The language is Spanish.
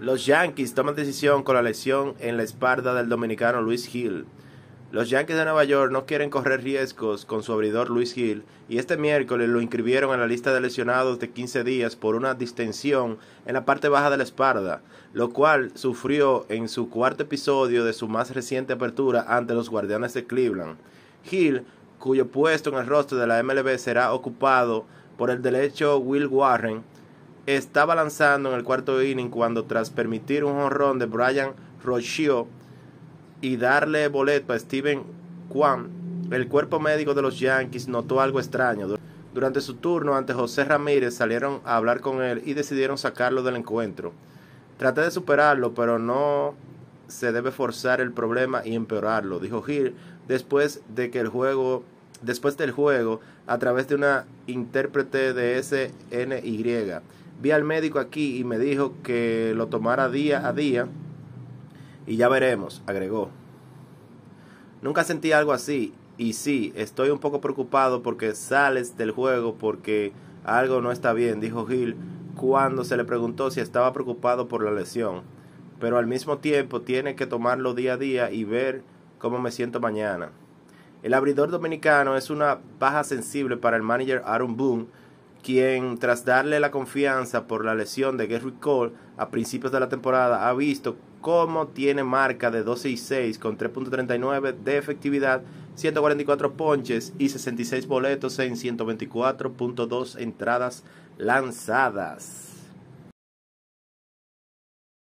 Los Yankees toman decisión con la lesión en la espalda del dominicano Luis Hill. Los Yankees de Nueva York no quieren correr riesgos con su abridor Luis Hill y este miércoles lo inscribieron en la lista de lesionados de 15 días por una distensión en la parte baja de la espalda, lo cual sufrió en su cuarto episodio de su más reciente apertura ante los Guardianes de Cleveland. Hill, cuyo puesto en el rostro de la MLB será ocupado por el derecho Will Warren, estaba lanzando en el cuarto inning cuando tras permitir un honrón de Brian Rochio y darle boleto a Steven Kwan, el cuerpo médico de los Yankees notó algo extraño. Durante su turno ante José Ramírez salieron a hablar con él y decidieron sacarlo del encuentro. Traté de superarlo, pero no se debe forzar el problema y empeorarlo, dijo Gil después de que el juego después del juego a través de una intérprete de SNY vi al médico aquí y me dijo que lo tomara día a día y ya veremos, agregó. Nunca sentí algo así y sí, estoy un poco preocupado porque sales del juego porque algo no está bien, dijo Gil cuando se le preguntó si estaba preocupado por la lesión. Pero al mismo tiempo tiene que tomarlo día a día y ver cómo me siento mañana. El abridor dominicano es una baja sensible para el manager Aaron Boone, quien tras darle la confianza por la lesión de Gary Cole a principios de la temporada ha visto cómo tiene marca de 12 y 6 con 3.39 de efectividad, 144 ponches y 66 boletos en 124.2 entradas lanzadas.